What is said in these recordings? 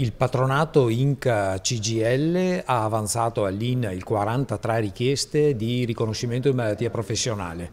Il patronato Inca CGL ha avanzato all'INAIL 43 richieste di riconoscimento di malattia professionale.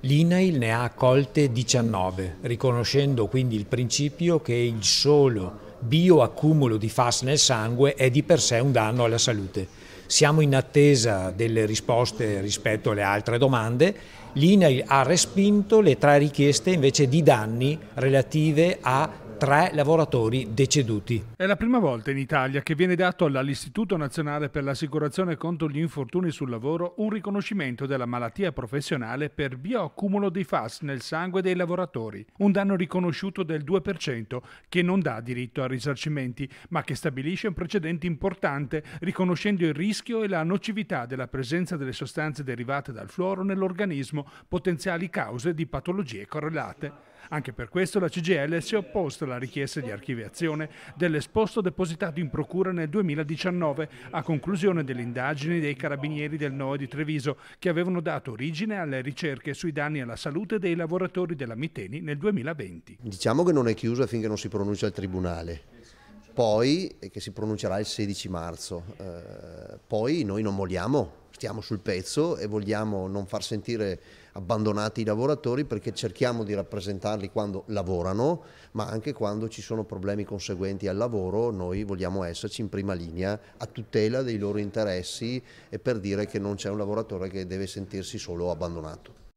L'INAIL ne ha accolte 19, riconoscendo quindi il principio che il solo bioaccumulo di FAS nel sangue è di per sé un danno alla salute. Siamo in attesa delle risposte rispetto alle altre domande. L'INAIL ha respinto le tre richieste invece di danni relative a tre lavoratori deceduti. È la prima volta in Italia che viene dato all'Istituto Nazionale per l'Assicurazione contro gli infortuni sul lavoro un riconoscimento della malattia professionale per bioaccumulo di FAS nel sangue dei lavoratori, un danno riconosciuto del 2% che non dà diritto a risarcimenti, ma che stabilisce un precedente importante riconoscendo il rischio rischio è la nocività della presenza delle sostanze derivate dal fluoro nell'organismo, potenziali cause di patologie correlate. Anche per questo la CGL si è opposta alla richiesta di archiviazione dell'esposto depositato in procura nel 2019 a conclusione delle indagini dei carabinieri del NOE di Treviso che avevano dato origine alle ricerche sui danni alla salute dei lavoratori della Miteni nel 2020. Diciamo che non è chiusa finché non si pronuncia il Tribunale poi, che si pronuncerà il 16 marzo, eh, poi noi non molliamo, stiamo sul pezzo e vogliamo non far sentire abbandonati i lavoratori perché cerchiamo di rappresentarli quando lavorano, ma anche quando ci sono problemi conseguenti al lavoro, noi vogliamo esserci in prima linea a tutela dei loro interessi e per dire che non c'è un lavoratore che deve sentirsi solo abbandonato.